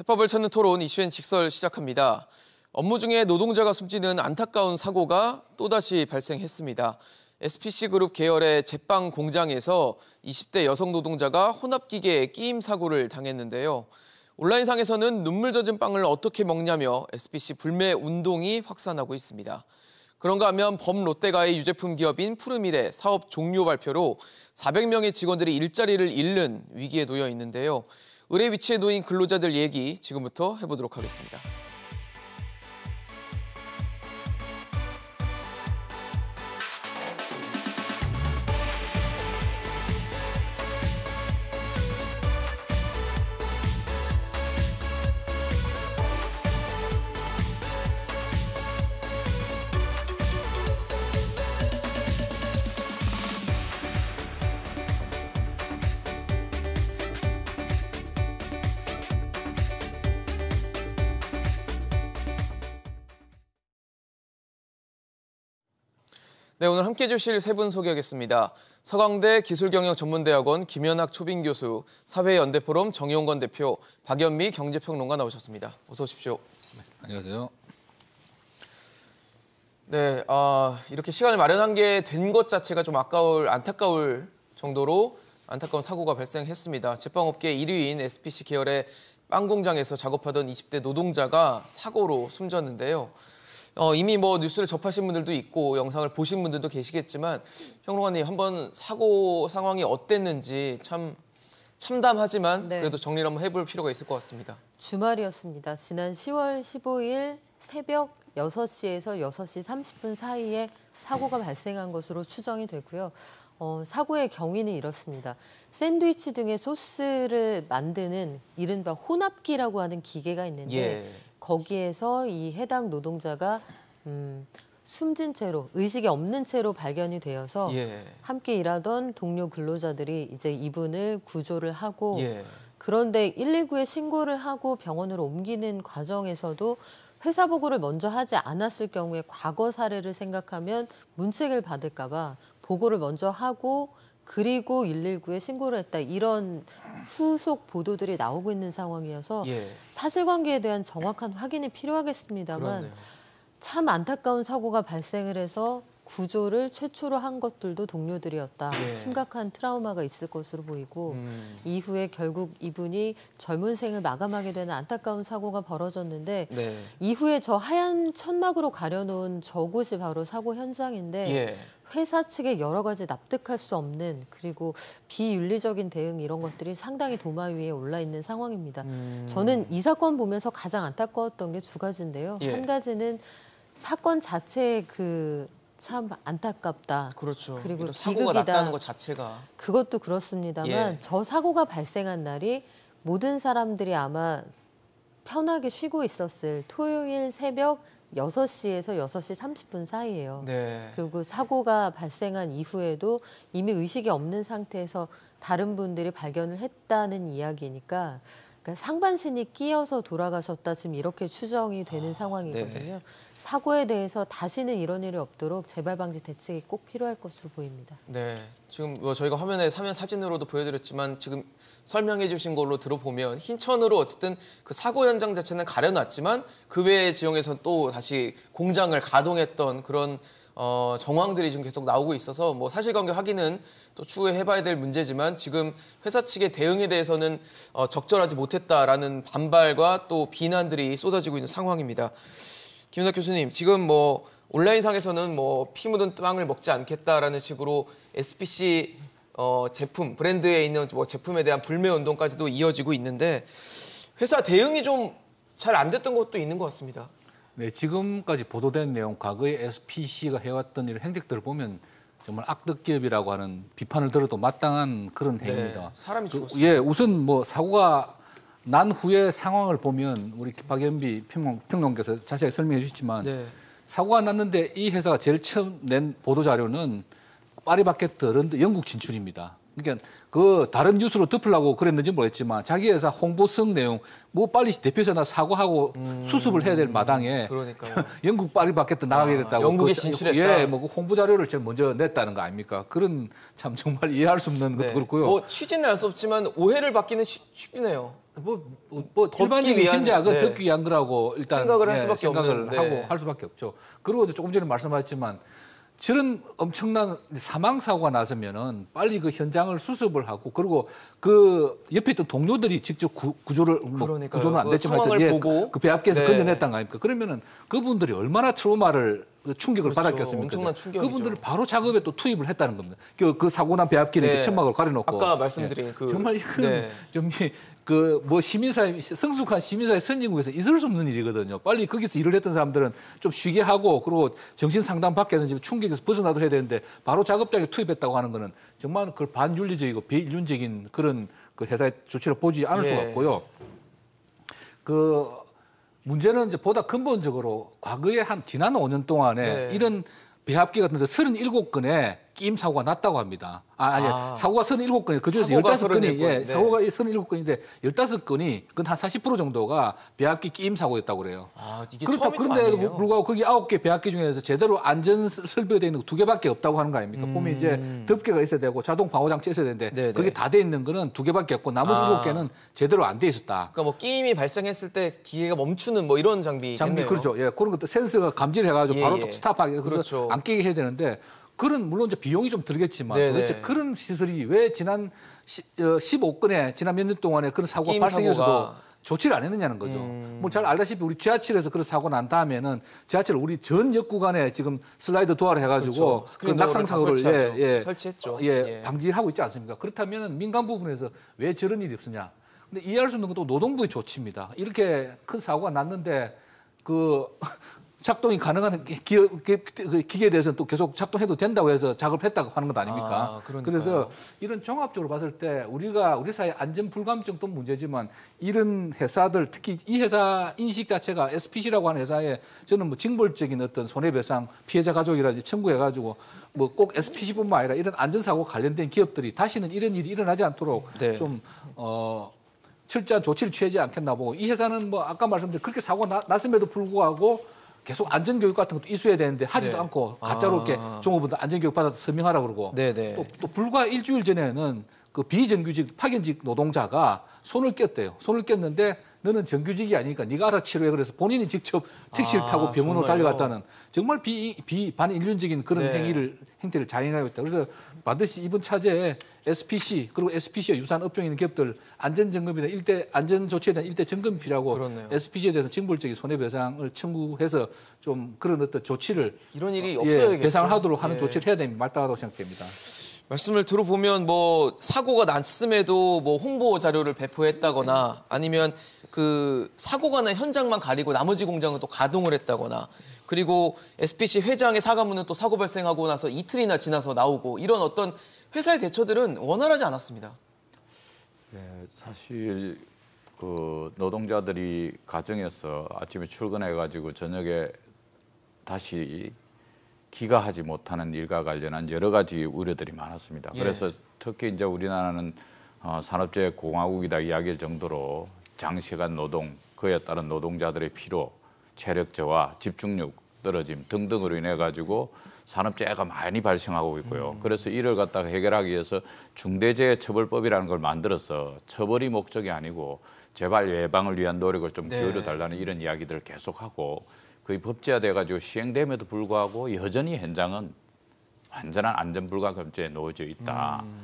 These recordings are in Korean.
해법을 찾는 토론 이슈엔 직설 시작합니다. 업무 중에 노동자가 숨지는 안타까운 사고가 또다시 발생했습니다. SPC 그룹 계열의 제빵 공장에서 20대 여성 노동자가 혼합기계에 끼임 사고를 당했는데요. 온라인상에서는 눈물 젖은 빵을 어떻게 먹냐며 SPC 불매 운동이 확산하고 있습니다. 그런가 하면 범 롯데가의 유제품 기업인 푸르밀의 사업 종료 발표로 400명의 직원들이 일자리를 잃는 위기에 놓여 있는데요. 의뢰 위치에 놓인 근로자들 얘기 지금부터 해보도록 하겠습니다. 네, 오늘 함께해 주실 세 분 소개하겠습니다. 서강대 기술경영전문대학원 김현학 초빙 교수, 사회연대포럼 정용건 대표, 박연미 경제평론가 나오셨습니다. 어서 오십시오. 네, 안녕하세요. 네, 아, 이렇게 시간을 마련한 게 된 것 자체가 좀 아까울, 안타까울 정도로 안타까운 사고가 발생했습니다. 제빵업계 1위인 SPC 계열의 빵 공장에서 작업하던 20대 노동자가 사고로 숨졌는데요. 어, 이미 뭐 뉴스를 접하신 분들도 있고 영상을 보신 분들도 계시겠지만 평론가님 한번 사고 상황이 어땠는지 참 참담하지만 네. 그래도 정리를 한번 해볼 필요가 있을 것 같습니다. 주말이었습니다. 지난 10월 15일 새벽 6시에서 6시 30분 사이에 사고가 발생한 것으로 추정이 되고요. 어, 사고의 경위는 이렇습니다. 샌드위치 등의 소스를 만드는 이른바 혼합기라고 하는 기계가 있는데 예. 거기에서 이 해당 노동자가 음, 숨진 채로 의식이 없는 채로 발견이 되어서 예. 함께 일하던 동료 근로자들이 이제 이분을 구조를 하고 예. 그런데 119에 신고를 하고 병원으로 옮기는 과정에서도 회사 보고를 먼저 하지 않았을 경우에 과거 사례를 생각하면 문책을 받을까 봐 보고를 먼저 하고 그리고 119에 신고를 했다 이런 후속 보도들이 나오고 있는 상황이어서 예. 사실관계에 대한 정확한 확인이 필요하겠습니다만 그렇네요. 참 안타까운 사고가 발생을 해서 구조를 최초로 한 것들도 동료들이었다. 예. 심각한 트라우마가 있을 것으로 보이고 음. 이후에 결국 이분이 젊은 생을 마감하게 되는 안타까운 사고가 벌어졌는데 네. 이후에 저 하얀 천막으로 가려놓은 저곳이 바로 사고 현장인데 예. 회사 측의 여러 가지 납득할 수 없는 그리고 비윤리적인 대응 이런 것들이 상당히 도마 위에 올라 있는 상황입니다. 음. 저는 이 사건 보면서 가장 안타까웠던 게 두 가지인데요. 예. 한 가지는 사건 자체의 그참 안타깝다. 그렇죠. 그리고 사고가 났다는 것 자체가 그것도 그렇습니다만 예. 저 사고가 발생한 날이 모든 사람들이 아마 편하게 쉬고 있었을 토요일 새벽 여섯 시에서 여섯 시 삼십 분사이에요 네. 그리고 사고가 발생한 이후에도 이미 의식이 없는 상태에서 다른 분들이 발견을 했다는 이야기니까 그러니까 상반신이 끼어서 돌아가셨다 지금 이렇게 추정이 되는 아, 네. 상황이거든요. 네. 사고에 대해서 다시는 이런 일이 없도록 재발 방지 대책이 꼭 필요할 것으로 보입니다. 네, 지금 뭐 저희가 화면에 사면 사진으로도 보여드렸지만 지금 설명해 주신 걸로 들어보면 흰천으로 어쨌든 그 사고 현장 자체는 가려놨지만 그 외의 지형에서 또 다시 공장을 가동했던 그런 어, 정황들이 지금 계속 나오고 있어서 뭐 사실관계 확인은 또 추후에 해봐야 될 문제지만 지금 회사 측의 대응에 대해서는 어, 적절하지 못했다라는 반발과 또 비난들이 쏟아지고 있는 상황입니다. 김윤석 교수님, 지금 뭐 온라인상에서는 뭐피 묻은 빵을 먹지 않겠다라는 식으로 SPC 어, 제품, 브랜드에 있는 뭐 제품에 대한 불매 운동까지도 이어지고 있는데 회사 대응이 좀 잘 안 됐던 것도 있는 것 같습니다. 네, 지금까지 보도된 내용, 과거에 SPC가 해왔던 이런 행적들을 보면 정말 악덕 기업이라고 하는 비판을 들어도 마땅한 그런 행위입니다. 네, 사람이 죽었어요. 그, 예, 우선 뭐 사고가 난 후의 상황을 보면 우리 박연비 평론, 가께서 자세히 설명해 주셨지만 네. 사고가 났는데 이 회사가 제일 처음 낸 보도 자료는 파리바게트 런드 영국 진출입니다. 그러니까 그 다른 뉴스로 덮으려고 그랬는지 모르겠지만 자기 회사 홍보 승 내용 뭐 빨리 대표자나 사과하고 음, 수습을 해야 될 마당에 그러니까 영국 파리바게트 나가게 아, 됐다고 아, 영국에 그, 진출했다. 예, 뭐그 홍보 자료를 제일 먼저 냈다는 거 아닙니까? 그런 참 정말 이해할 수 없는 것도 네. 그렇고요. 뭐 취지는 알 수 없지만 오해를 받기는 쉽, 쉽네요. 뭐, 뭐, 뭐 일반적인 심리학은 네. 듣기 위한 거라고 일단 생각을 할 예, 수밖에 생각을 없는, 네. 하고 네. 할 수밖에 없죠. 그리고 조금 전에 말씀하셨지만 저런 엄청난 사망 사고가 나서면은 빨리 그 현장을 수습을 하고 그리고 그 옆에 있던 동료들이 직접 구, 구조를 뭐 그러니까요. 구조는 안그 됐지만 예, 그 배합기에서 네. 건져냈단 거 아닙니까? 그러면은 그분들이 얼마나 트로마를 그 충격을 그렇죠. 받았겠습니까? 엄청난 충격 그분들을 바로 작업에 또 투입을 했다는 겁니다. 그, 그 사고 난 배합기를 네. 천막을 가려놓고 아까 말씀드린 네. 그 정말 이건 네. 좀그 뭐 시민사회 성숙한 시민사회 선진국에서 있을 수 없는 일이거든요. 빨리 거기서 일을 했던 사람들은 좀 쉬게 하고 그리고 정신 상담 받게는 충격에서 벗어나도 해야 되는데 바로 작업장에 투입했다고 하는 거는 정말 그 반윤리적이고 비윤륜적인 그런 그 회사의 조치를 보지 않을 수가 네. 없고요. 그 문제는 이제 보다 근본적으로 과거에 한 지난 5년 동안에 네. 이런 비합계 같은 데 37건의 게임 사고가 났다고 합니다. 아, 아니, 아. 사고가 선 일곱 건이그 중에서 열다섯 건이 예, 사고가 선 일곱 건인데 열다섯 건이 그건 한 사십 프로 정도가 배합기 게임 사고였다고 그래요. 아, 이게 그렇다, 그러니까 그런데 불구하고 거기 아홉 개 배합기 중에서 제대로 안전 설비가 되어 있는 두 개밖에 없다고 하는 거 아닙니까? 음. 봄이 이제 덮개가 있어야 되고 자동 방호장치 있어야 되는데, 네네. 네. 그게 다 돼 있는 거는 두 개밖에 없고, 나머지 아. 일곱 아. 개는 제대로 안 돼 있었다. 그러니까 뭐 끼임이 발생했을 때 기계가 멈추는 뭐 이런 장비. 장비, 그렇죠. 예, 그런 것도 센서가 감지를 해가지고 예, 바로 예. 스탑하게, 그래서 그렇죠. 안 끼게 해야 되는데, 그런 물론 이제 비용이 좀 들겠지만 네네. 도대체 네. 그런 시설이 왜 지난 시, 어, 1 5건에 지난 몇 년 동안에 그런 사고가 발생해서도 조치를 안 했느냐는 거죠. 음. 뭐잘 알다시피 우리 지하철에서 그런 사고 난 다음에는 지하철 우리 전 역구간에 지금 슬라이드 도어를 해가지고 그렇죠. 낙상 사고를 예, 예, 설치했죠. 예, 예, 방지하고 있지 않습니까? 그렇다면 민간 부분에서 왜 저런 일이 없으냐? 근데 이해할 수 없는 건 또 노동부의 조치입니다. 이렇게 큰 사고가 났는데 그 작동이 가능한 기어, 그 기계에 대해서는 또 계속 작동해도 된다고 해서 작업했다고 하는 것 아닙니까? 아, 그래서 이런 종합적으로 봤을 때 우리가 우리 사회 안전 불감증도 문제지만 이런 회사들 특히 이 회사 인식 자체가 SPC라고 하는 회사에 저는 뭐 징벌적인 어떤 손해배상 피해자 가족이라든지 청구해가지고 뭐 꼭 SPC뿐만 아니라 이런 안전사고 관련된 기업들이 다시는 이런 일이 일어나지 않도록 네. 좀 어. 철저한 조치를 취하지 않겠나 보고 이 회사는 뭐 아까 말씀드린 그렇게 사고 나, 났음에도 불구하고 계속 안전교육 같은 것도 이수해야 되는데 하지도 네. 않고 가짜로 이렇게 아. 종업원들 안전교육 받아서 서명하라 그러고 네, 네. 또, 또 불과 일주일 전에는 그 비정규직 파견직 노동자가 손을 꼈대요. 손을 꼈는데 너는 정규직이 아니니까 네가 알아 치료해 그래서 본인이 직접 택시를 아, 타고 아, 병원으로 달려갔다는 정말 비, 비 반인륜적인 그런 네. 행위를 행태를 자행하고 있다. 그래서 반드시 이번 차제에 SPC 그리고 s p c 의 유사한 업종에 있는 기업들 안전점검이나 일대 안전조치에 대한 일대 점검이 필요하고 그렇네요. SPC에 대해서 징벌적인 손해배상을 청구해서 좀 그런 어떤 조치를 이런 일이 어, 없어야 예, 배상을 하도록 하는 예. 조치를 해야 됩니다. 마땅하다고 생각됩니다. 말씀을 들어보면 뭐 사고가 났음에도 뭐 홍보 자료를 배포했다거나 아니면 그 사고가 난 현장만 가리고 나머지 공장은 또 가동을 했다거나 그리고 SPC 회장의 사과문은 또 사고 발생하고 나서 이틀이나 지나서 나오고 이런 어떤 회사의 대처들은 원활하지 않았습니다. 네, 사실 그 노동자들이 가정에서 아침에 출근해 가지고 저녁에 다시 기가하지 못하는 일과 관련한 여러 가지 우려들이 많았습니다. 예. 그래서 특히 이제 우리나라는 어, 산업재해 공화국이다 이야기할 정도로 장시간 노동 그에 따른 노동자들의 피로, 체력 저하, 집중력 떨어짐 등등으로 인해 가지고 산업재해가 많이 발생하고 있고요. 음. 그래서 이를 갖다가 해결하기 위해서 중대재해처벌법이라는 걸 만들어서 처벌이 목적이 아니고 재발 예방을 위한 노력을 좀 네. 기울여 달라는 이런 이야기들을 계속하고 거의 법제화돼 가지고 시행됨에도 불구하고 여전히 현장은 완전한 안전 불가 경제에 놓여져 있다. 음.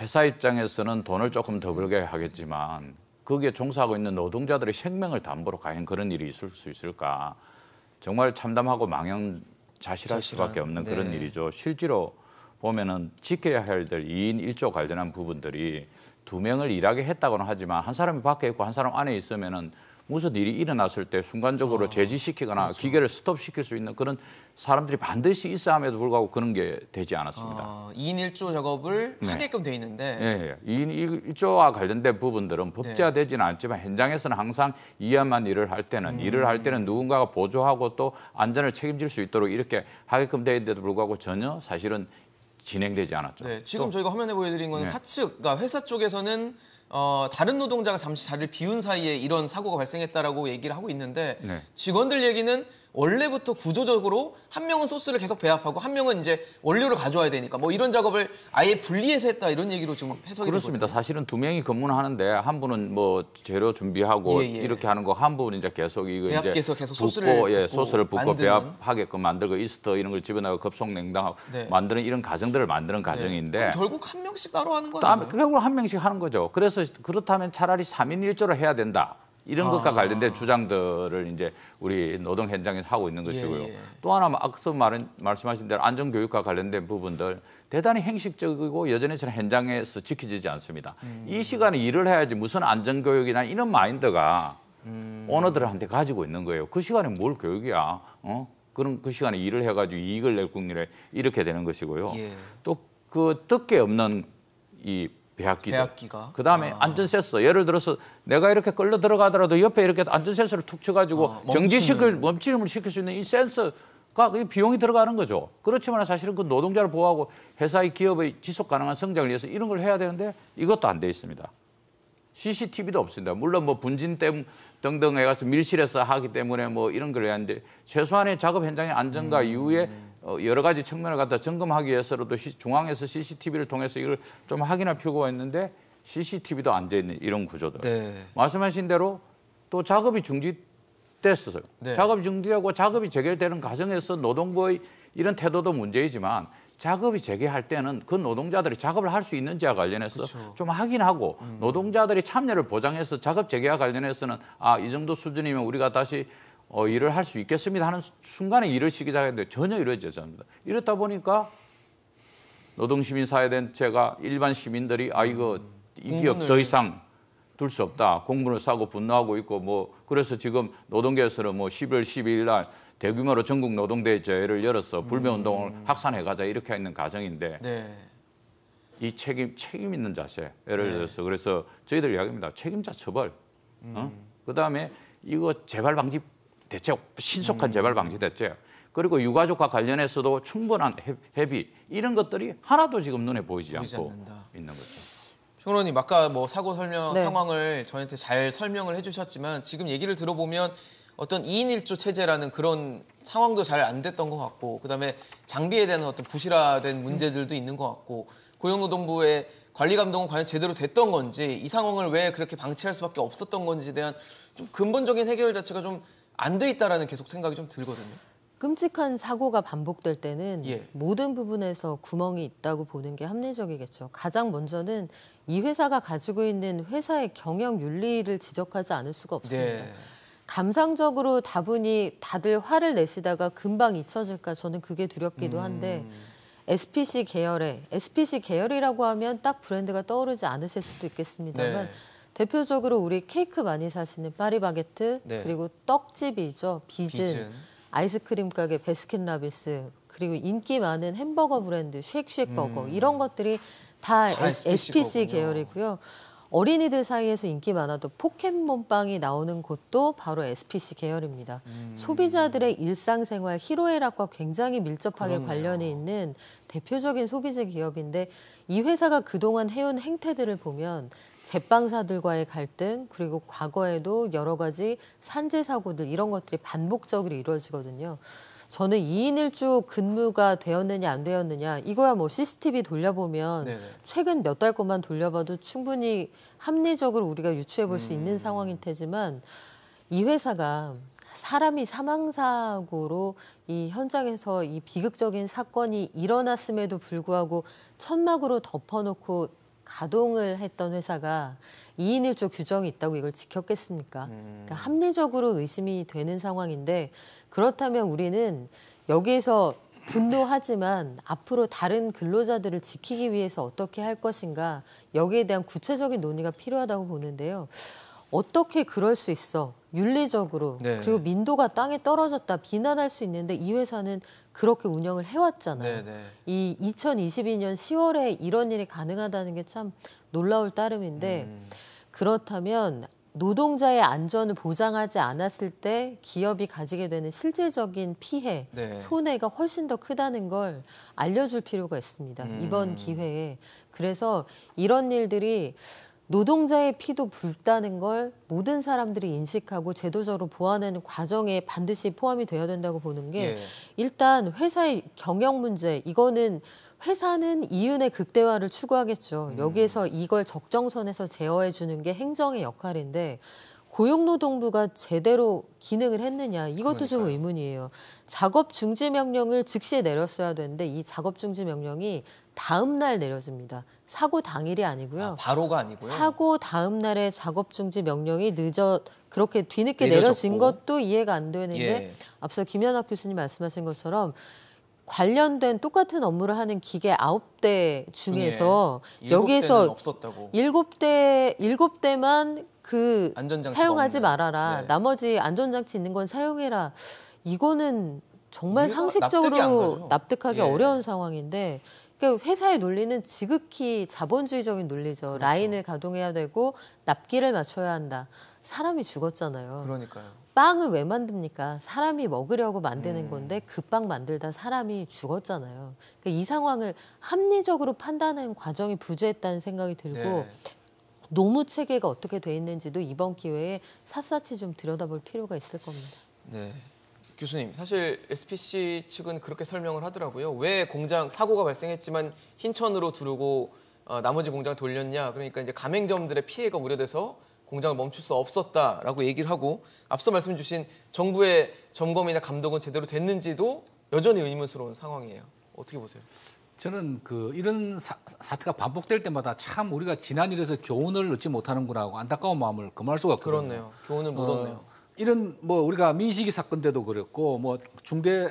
회사 입장에서는 돈을 조금 더 벌게 하겠지만 거기에 종사하고 있는 노동자들의 생명을 담보로 과연 그런 일이 있을 수 있을까? 정말 참담하고 망연 자실할 수밖에 없는 네. 그런 일이죠. 실제로 보면은 지켜야 할될 2인 1조 관련한 부분들이 두 명을 일하게 했다고는 하지만 한 사람이 밖에 있고 한 사람 안에 있으면은 무슨 일이 일어났을 때 순간적으로 아, 제지시키거나 그렇죠. 기계를 스톱시킬 수 있는 그런 사람들이 반드시 있어야 함에도 불구하고 그런 게 되지 않았습니다. 아, 2인 1조 작업을 네. 하게끔 돼 있는데 네, 예, 2인 예. 1조와 관련된 부분들은 법제화되지는 않지만 현장에서는 항상 이해만 일을 할 때는 음. 일을 할 때는 누군가가 보조하고 또 안전을 책임질 수 있도록 이렇게 하게끔 돼 있는데도 불구하고 전혀 사실은 진행되지 않았죠. 네, 지금 또, 저희가 화면에 보여드린 건 네. 사측, 그러니까 회사 쪽에서는 어, 다른 노동자가 잠시 자리를 비운 사이에 이런 사고가 발생했다라고 얘기를 하고 있는데 네. 직원들 얘기는 원래부터 구조적으로 한 명은 소스를 계속 배합하고 한 명은 이제 원료를 가져와야 되니까 뭐 이런 작업을 아예 분리해서 했다 이런 얘기로 지금 해석이 그렇습니다. 되거든요. 사실은 두 명이 근무는 하는데 한 분은 뭐 재료 준비하고 예, 예. 이렇게 하는 거 한 분은 이제 계속 이거 이제 계속 소스를 예, 붓고 소스를 붓고 만드는. 배합하게끔 만들고 이스터 이런 걸 집어넣고 급속 냉장하고 네. 만드는 이런 과정들을 만드는 네. 과정인데 네. 결국 한 명씩 따로 하는 거예요. 결국 한 명씩 하는 거죠. 그래서 그렇다면 차라리 3인1조를 해야 된다. 이런 아. 것과 관련된 주장들을 이제 우리 노동 현장에서 하고 있는 것이고요. 예, 예. 또 하나 앞서 말은, 말씀하신 대로 안전교육과 관련된 부분들 대단히 행식적이고 여전히 저는 현장에서 지켜지지 않습니다. 음. 이 시간에 일을 해야지 무슨 안전교육이나 이런 마인드가 음. 오너들한테 가지고 있는 거예요. 그 시간에 뭘 교육이야. 어? 그런 그 시간에 일을 해가지고 이익을 낼 국민에 이렇게 되는 것이고요. 예. 또그 뜻게 없는 이 배합기도. 배합기가. 그다음에 아. 안전 센서. 예를 들어서 내가 이렇게 끌려 들어가더라도 옆에 이렇게 안전 센서를 툭 쳐가지고 아, 정지식을 멈춤을 시킬 수 있는 이 센서. 가 비용이 들어가는 거죠. 그렇지만 사실은 그 노동자를 보호하고 회사의 기업의 지속 가능한 성장을 위해서 이런 걸 해야 되는데 이것도 안 돼 있습니다. CCTV도 없습니다. 물론 뭐 분진 때문 등등 해가서 밀실에서 하기 때문에 뭐 이런 걸 해야 하는데 최소한의 작업 현장의 안전과 음. 이후에 어, 여러 가지 측면을 갖다 점검하기 위해서라도 중앙에서 CCTV를 통해서 이걸 좀 확인할 필요가 있는데 CCTV도 안 돼 있는 이런 구조들. 네. 말씀하신 대로 또 작업이 중지됐어요. 네. 작업이 중지하고 작업이 재결되는 과정에서 노동부의 이런 태도도 문제이지만 작업이 재개할 때는 그 노동자들이 작업을 할 수 있는지와 관련해서 그렇좀 확인하고 음. 노동자들이 참여를 보장해서 작업 재개와 관련해서는 아 이 정도 수준이면 우리가 다시 어, 일을 할 수 있겠습니다 하는 순간에 일을 시작했는데 전혀 이루어지지 않습니다. 이렇다 보니까 노동시민사회단체가 일반 시민들이 아 이거 음. 이 기업 더 이상 둘 수 없다. 공문을 싸고 분노하고 있고 뭐 그래서 지금 노동계에서는 뭐 11월 12일 날 대규모로 전국 노동대회를 열어서 불매운동을 음. 학산해 가자 이렇게 있는 가정인데 네. 이 책임 책임 있는 자세 예를 네. 들어서 네. 그래서 저희들 이야기입니다 책임자 처벌 어? 음. 어? 그다음에 이거 재발 방지 대책, 신속한 음. 재발 방지 대책, 그리고 유가족과 관련해서도 충분한 협의 이런 것들이 하나도 지금 눈에 보이지, 보이지 않고 않는다. 있는 거죠. 평론님 아까 뭐 사고 설명 네. 상황을 저한테 잘 설명을 해주셨지만 지금 얘기를 들어보면 어떤 2인 1조 체제라는 그런 상황도 잘 안 됐던 것 같고 그다음에 장비에 대한 어떤 부실화된 문제들도 있는 것 같고 고용노동부의 관리 감독은 과연 제대로 됐던 건지 이 상황을 왜 그렇게 방치할 수밖에 없었던 건지에 대한 좀 근본적인 해결 자체가 좀 안돼 있다라는 계속 생각이 좀 들거든요. 끔찍한 사고가 반복될 때는 예. 모든 부분에서 구멍이 있다고 보는 게 합리적이겠죠. 가장 먼저는 이 회사가 가지고 있는 회사의 경영 윤리를 지적하지 않을 수가 없습니다. 네. 감상적으로 다분히 다들 화를 내시다가 금방 잊혀질까 저는 그게 두렵기도 음. 한데 음. SPC 계열에 SPC 계열이라고 하면 딱 브랜드가 떠오르지 않으실 수도 있겠습니다만 네. 대표적으로 우리 케이크 많이 사시는 파리바게트 네. 그리고 떡집이죠 비즌, 비즌, 아이스크림 가게 베스킨라빈스 그리고 인기 많은 햄버거 브랜드 쉑쉑버거 음. 이런 것들이 다, 다 SPC, 계열이고요. 어린이들 사이에서 인기 많아도 포켓몬빵이 나오는 곳도 바로 SPC 계열입니다. 음. 소비자들의 일상생활 희로애락과 굉장히 밀접하게 그렇네요. 관련이 있는 대표적인 소비재 기업인데 이 회사가 그동안 해온 행태들을 보면 제빵사들과의 갈등 그리고 과거에도 여러 가지 산재 사고들 이런 것들이 반복적으로 이루어지거든요. 저는 2인 1조 근무가 되었느냐 안 되었느냐 이거야 뭐 CCTV 돌려보면 네네. 최근 몇 달 것만 돌려봐도 충분히 합리적으로 우리가 유추해 볼수 음. 있는 상황일 테지만 이 회사가 사람이 사망사고로 이 현장에서 이 비극적인 사건이 일어났음에도 불구하고 천막으로 덮어놓고 가동을 했던 회사가 2인 1조 규정이 있다고 이걸 지켰겠습니까? 음. 그러니까 합리적으로 의심이 되는 상황인데 그렇다면 우리는 여기에서 분노하지만 앞으로 다른 근로자들을 지키기 위해서 어떻게 할 것인가 여기에 대한 구체적인 논의가 필요하다고 보는데요. 어떻게 그럴 수 있어? 윤리적으로 네. 그리고 민도가 땅에 떨어졌다 비난할 수 있는데 이 회사는 그렇게 운영을 해왔잖아요. 네, 네. 이 2022년 10월에 이런 일이 가능하다는 게 참 놀라울 따름인데 음. 그렇다면 노동자의 안전을 보장하지 않았을 때 기업이 가지게 되는 실질적인 피해, 네. 손해가 훨씬 더 크다는 걸 알려줄 필요가 있습니다. 음. 이번 기회에. 그래서 이런 일들이 노동자의 피도 붉다는 걸 모든 사람들이 인식하고 제도적으로 보완하는 과정에 반드시 포함이 되어야 된다고 보는 게 예. 일단 회사의 경영 문제 이거는 회사는 이윤의 극대화를 추구하겠죠. 음. 여기에서 이걸 적정선에서 제어해 주는 게 행정의 역할인데 고용노동부가 제대로 기능을 했느냐 이것도 그러니까요. 좀 의문이에요. 작업 중지 명령을 즉시 내렸어야 되는데 이 작업 중지 명령이 다음 날 내려집니다. 사고 당일이 아니고요. 아, 바로가 아니고요. 사고 다음 날에 작업 중지 명령이 늦어 그렇게 뒤늦게 내려진 것도 이해가 안 되는데 예. 앞서 김현학 교수님 말씀하신 것처럼 관련된 똑같은 업무를 하는 기계 아홉 대 중에서 여기에서 일곱 대 일곱 대만그 사용하지 없네. 말아라. 네. 나머지 안전장치 있는 건 사용해라. 이거는 정말 상식적으로 납득하기 예. 어려운 상황인데 그러니까 회사의 논리는 지극히 자본주의적인 논리죠. 그렇죠. 라인을 가동해야 되고 납기를 맞춰야 한다. 사람이 죽었잖아요. 그러니까요. 빵을 왜 만듭니까? 사람이 먹으려고 만드는 음. 건데 그 빵 만들다 사람이 죽었잖아요. 그러니까 이 상황을 합리적으로 판단하는 과정이 부재했다는 생각이 들고 네. 노무 체계가 어떻게 돼 있는지도 이번 기회에 샅샅이 좀 들여다볼 필요가 있을 겁니다. 네. 교수님, 사실 SPC 측은 그렇게 설명을 하더라고요. 왜 공장 사고가 발생했지만 흰천으로 두르고 어, 나머지 공장 돌렸냐? 그러니까 이제 가맹점들의 피해가 우려돼서 공장을 멈출 수 없었다라고 얘기를 하고 앞서 말씀 주신 정부의 점검이나 감독은 제대로 됐는지도 여전히 의문스러운 상황이에요. 어떻게 보세요? 저는 그 이런 사, 사태가 반복될 때마다 참 우리가 지난 일에서 교훈을 얻지 못하는구나 하고 안타까운 마음을 금할 수가 없거든요. 그렇네요. 교훈을 못 얻네요. 어, 이런 뭐 우리가 민식이 사건 때도 그랬고 뭐 중대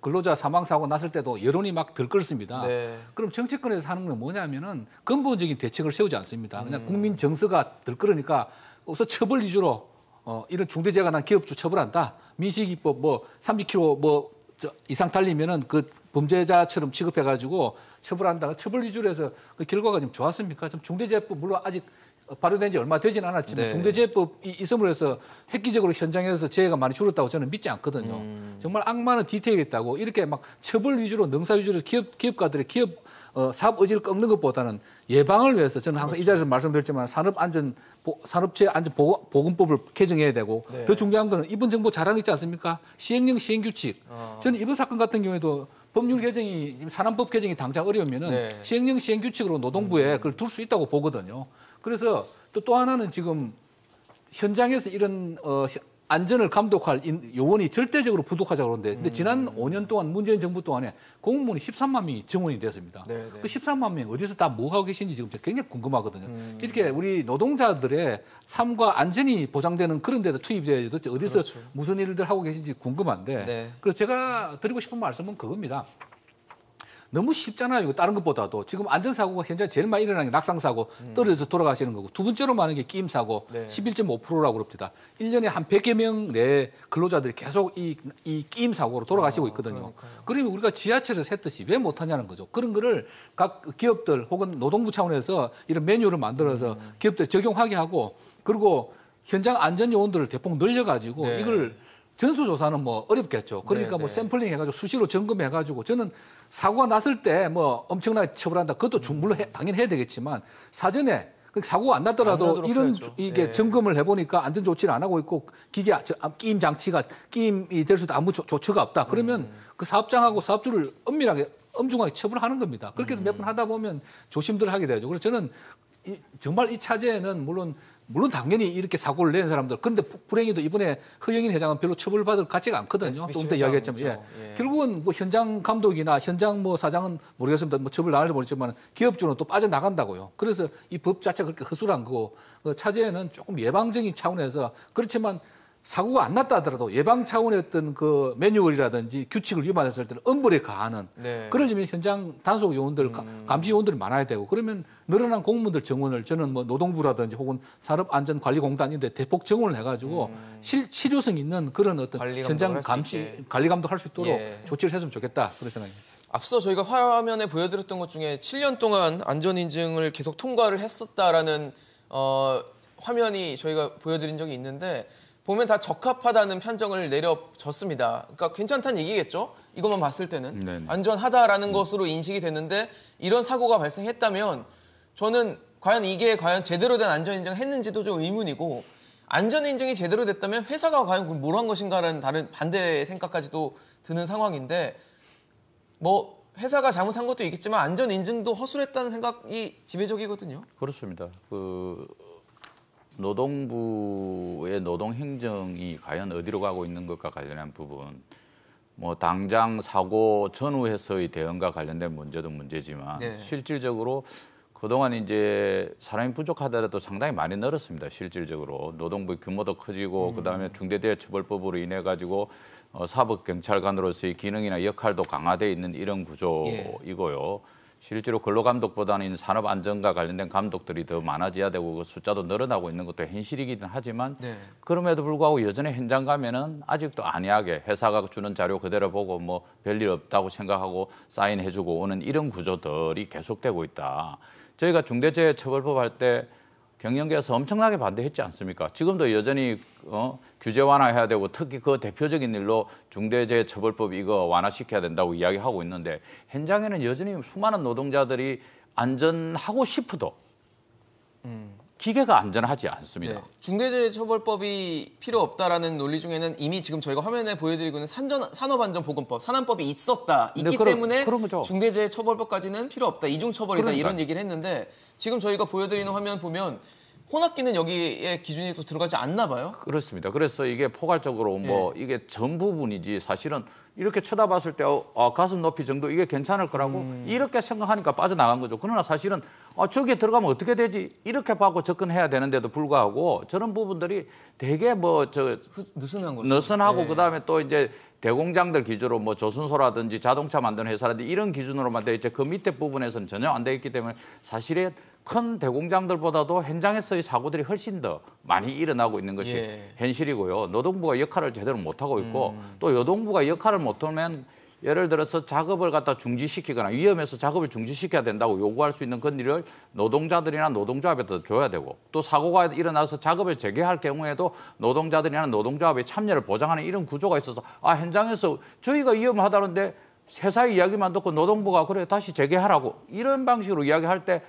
근로자 사망 사고 났을 때도 여론이 막 들끓습니다. 네. 그럼 정치권에서 하는 건 뭐냐면은 근본적인 대책을 세우지 않습니다. 그냥 음. 국민 정서가 들끓으니까 우선 처벌 위주로 어, 이런 중대재해가 난 기업주 처벌한다. 민식이법 뭐 30kg 뭐 이상 달리면은 그 범죄자처럼 취급해가지고 처벌한다. 처벌 위주로 해서 그 결과가 좀 좋았습니까? 좀 중대재해법 물론 아직 발효된 지 얼마 되진 않았지만 네. 중대재해법이 있음으로 해서 획기적으로 현장에서 재해가 많이 줄었다고 저는 믿지 않거든요. 음. 정말 악마는 디테일이 있다고 이렇게 막 처벌 위주로 능사 위주로 기업, 기업가들의 기업 어, 사업 의지를 꺾는 것보다는 예방을 위해서 저는 항상 그렇죠. 이 자리에서 말씀드렸지만 산업안전 보, 산업재해 안전 보건법을 개정해야 되고 네. 더 중요한 거는 이번 정부 자랑 있지 않습니까? 시행령 시행 규칙. 어. 저는 이번 사건 같은 경우에도 법률 개정이 산업법 개정이 당장 어려우면은 네. 시행령 시행 규칙으로 노동부에 음. 그걸 둘 수 있다고 보거든요. 그래서 또, 또 하나는 지금 현장에서 이런 어, 안전을 감독할 요원이 절대적으로 부족하자고 그러는데 근데 지난 5년 음. 동안 문재인 정부 동안에 공무원이 13만 명이 증원이 됐습니다. 네네. 네. 그 13만 명 어디서 다 뭐 하고 계신지 지금 굉장히 궁금하거든요. 음. 이렇게 우리 노동자들의 삶과 안전이 보장되는 그런 데다 투입돼야 지 도대체 어디서 그렇죠. 무슨 일들 하고 계신지 궁금한데 네. 그래서 제가 드리고 싶은 말씀은 그겁니다. 너무 쉽잖아요. 이거 다른 것보다도 지금 안전사고가 현재 제일 많이 일어나는 게 낙상사고 음. 떨어져서 돌아가시는 거고 두 번째로 많은 게 끼임사고 네. 11.5%라고 그럽니다. 1년에 한 100여 명 내 근로자들이 계속 이, 이 끼임사고로 돌아가시고 아, 있거든요. 아, 그러면 우리가 지하철을서듯이왜 못하냐는 거죠. 그런 거를 각 기업들 혹은 노동부 차원에서 이런 메뉴를 만들어서 음. 기업들 적용하게 하고 그리고 현장 안전 요원들을 대폭 늘려가지고 네. 이걸 전수조사는 뭐 어렵겠죠. 그러니까 네네. 뭐 네. 샘플링 해가지고 수시로 점검해가지고 저는 사고가 났을 때 뭐 엄청나게 처벌한다. 그것도 물론 음. 해, 당연히 해야 되겠지만 사전에 사고가 안 났더라도 이런 해 이게 네. 점검을 해보니까 안전 조치를 안 하고 있고 기계 저, 아, 끼임 장치가 끼임이 될 수도 아무 조, 처가 없다. 그러면 음. 그 사업장하고 사업주를 엄밀하게 엄중하게 처벌하는 겁니다. 그렇게 해서 몇번 음. 하다 보면 조심들 하게 되죠. 그래서 저는 이, 정말 이 차제는 에 물론 물론 당연히 이렇게 사고를 낸 사람들 그런데 불행히도 이번에 허영인 회장은 별로 처벌받을 가치가 않거든요. 네, 조금 더 이야기했지만 예. 예. 결국은 뭐 현장 감독이나 현장 뭐 사장은 모르겠습니다. 뭐 처벌 나을지 모르지만 기업주는 또 빠져 나간다고요. 그래서 이 법 자체가 그렇게 허술한 거고 그 차제는 에 조금 예방적인 차원에서 그렇지만 사고가 안 났다 하더라도 예방 차원의 어떤 그 매뉴얼이라든지 규칙을 위반했을 때는 엄벌에 가하는 네. 그러려면 현장 단속 요원들 음. 감시 요원들이 많아야 되고 그러면 늘어난 공무원들 정원을 저는 뭐 노동부라든지 혹은 산업안전관리공단인데 대폭 정원을 해가지고 음. 실, 실효성 있는 그런 어떤 현장 감시 관리 감독할 수 있도록 예. 조치를 했으면 좋겠다 그런 생각입니다. 앞서 저희가 화면에 보여드렸던 것 중에 7년 동안 안전인증을 계속 통과를 했었다라는 어, 화면이 저희가 보여드린 적이 있는데 보면 다 적합하다는 편정을 내려졌습니다. 그러니까 괜찮다는 얘기겠죠? 이것만 봤을 때는 네네. 네. 안전하다라는 음. 것으로 인식이 됐는데 이런 사고가 발생했다면 저는 과연 이게 과연 제대로 된 안전 인증을 했는지도 좀 의문이고 안전 인증이 제대로 됐다면 회사가 과연 뭘 한 것인가라는 다른 반대의 생각까지도 드는 상황인데 뭐 회사가 잘못한 것도 있겠지만 안전 인증도 허술했다는 생각이 지배적이거든요. 그렇습니다. 그 노동부의 노동행정이 과연 어디로 가고 있는 것과 관련한 부분 뭐 당장 사고 전후에서의 대응과 관련된 문제도 문제지만 네. 실질적으로 그동안 이제 사람이 부족하더라도 상당히 많이 늘었습니다. 실질적으로 노동부 규모도 커지고 음. 그다음에 중대대처벌법으로 인해 가지고 어, 사법경찰관으로서의 기능이나 역할도 강화돼 있는 이런 구조이고요. 예. 실제로 근로감독보다는 산업 안전과 관련된 감독들이 더 많아져야 되고 그 숫자도 늘어나고 있는 것도 현실이기는 하지만 네. 그럼에도 불구하고 여전히 현장 가면은 아직도 안이하게 회사가 주는 자료 그대로 보고 뭐 별일 없다고 생각하고 사인해주고 오는 이런 구조들이 계속되고 있다. 저희가 중대재해처벌법 할때 경영계에서 엄청나게 반대했지 않습니까? 지금도 여전히 어, 규제 완화해야 되고 특히 그 대표적인 일로 중대재해처벌법 이거 완화시켜야 된다고 이야기하고 있는데 현장에는 여전히 수많은 노동자들이 안전하고 싶어도 음. 기계가 안전하지 않습니다. 네. 중대재해처벌법이 필요 없다라는 논리 중에는 이미 지금 저희가 화면에 보여드리고 있는 산전, 산업안전보건법, 산안법이 있었다. 네, 있기 그런, 때문에 그런 중대재해처벌법까지는 필요 없다. 이중처벌이다. 그러니까. 이런 얘기를 했는데 지금 저희가 보여드리는 화면 보면 혼합기는 여기에 기준이 또 들어가지 않나 봐요. 그렇습니다. 그래서 이게 포괄적으로 예. 뭐 예. 이게 전 부분이지 사실은 이렇게 쳐다봤을 때 어, 아, 가슴 높이 정도 이게 괜찮을 거라고 음. 이렇게 생각하니까 빠져나간 거죠. 그러나 사실은 어, 저기에 들어가면 어떻게 되지? 이렇게 봐고 접근해야 되는데도 불구하고 저런 부분들이 되게 뭐 저 느슨한 거죠. 느슨하고 네. 그다음에 또 이제 대공장들 기준으로 뭐 조선소라든지 자동차 만드는 회사라든지 이런 기준으로만 돼 있죠. 그 밑에 부분에서는 전혀 안 돼 있기 때문에 사실은 큰 대공장들보다도 현장에서의 사고들이 훨씬 더 많이 일어나고 있는 것이 예. 현실이고요. 노동부가 역할을 제대로 못하고 있고 음. 또여동부가 역할을 못하면 예를 들어서 작업을 갖다 중지시키거나 위험해서 작업을 중지시켜야 된다고 요구할 수 있는 그런 일을 노동자들이나 노동조합에다 줘야 되고 또 사고가 일어나서 작업을 재개할 경우에도 노동자들이나 노동조합의 참여를 보장하는 이런 구조가 있어서 아 현장에서 저희가 위험하다는데 회사의 이야기만 듣고 노동부가 그래 다시 재개하라고 이런 방식으로 이야기할 때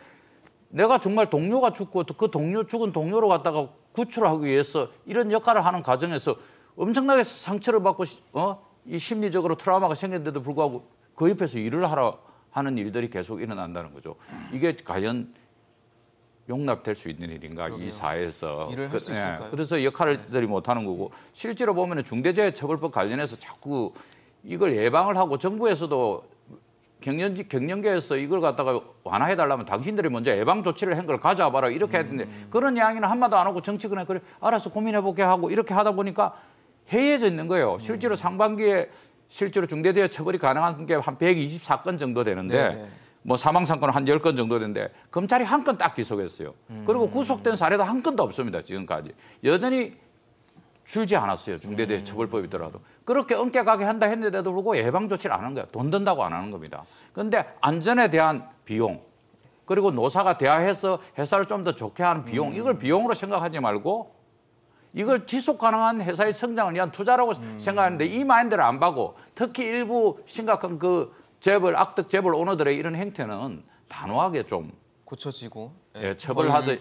내가 정말 동료가 죽고 그 동료 죽은 동료로 갔다가 구출하기 위해서 이런 역할을 하는 과정에서 엄청나게 상처를 받고 어? 이 심리적으로 트라우마가 생겼는데도 불구하고 그 옆에서 일을 하라 하는 일들이 계속 일어난다는 거죠. 이게 과연 용납될 수 있는 일인가 그럼요. 이 사회에서 일을 할수 그, 예. 있을까요? 그, 래서 역할들이 네. 못하는 거고 실제로 보면 중대재해처벌법 관련해서 자꾸 이걸 예방을 하고 정부에서도 경련지 경영계에서 이걸 갖다가 완화해 달라면 당신들이 먼저 예방 조치를 한 걸 가져와 봐라 이렇게 음. 했는데 음. 그런 이야기는 한마디 안 하고 정치권에 그래 알아서 고민해 볼게 하고 이렇게 하다 보니까 해이해져 있는 거예요. 실제로 음. 상반기에 실제로 중대재해 처벌이 가능한 게 한 124건 정도 되는데 네뭐 사망 사건 은한 10건 정도 되는데 검찰이 한 건 딱 기소했어요. 음. 그리고 구속된 사례도 한 건도 없습니다. 지금까지. 여전히 줄지 않았어요. 중대재해처벌법이더라도. 음. 그렇게 엄격하게 한다 했는데도 불구하고 예방 조치를 안 하는 거예요. 돈 든다고 안 하는 겁니다. 그런데 안전에 대한 비용 그리고 노사가 대화해서 회사를 좀 더 좋게 하는 비용 음. 이걸 비용으로 생각하지 말고 이걸 지속 가능한 회사의 성장을 위한 투자라고 음. 생각하는데 이 마인드를 안받고 특히 일부 심각한 그 재벌 악덕 재벌 오너들의 이런 행태는 단호하게 좀 고쳐지고 예, 예 처벌하듯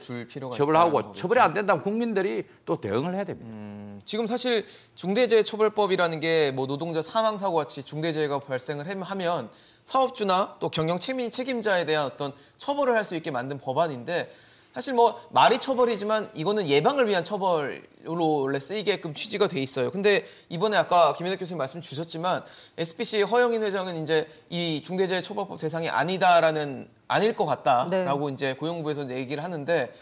처벌하고 처벌이 안 된다면 국민들이 또 대응을 해야 됩니다. 음. 지금 사실 중대재해처벌법이라는 게 뭐 노동자 사망 사고 같이 중대재해가 발생을 하면 사업주나 또 경영 책임자에 대한 어떤 처벌을 할 수 있게 만든 법안인데 사실 뭐 말이 처벌이지만 이거는 예방을 위한 처벌로 원래 쓰이게끔 취지가 돼 있어요. 근데 이번에 아까 김현욱 교수님 말씀 주셨지만 SPC 허영인 회장은 이제 이 중대재해처벌법 대상이 아니다라는 아닐 것 같다라고 네. 이제 고용부에서 얘기를 하는데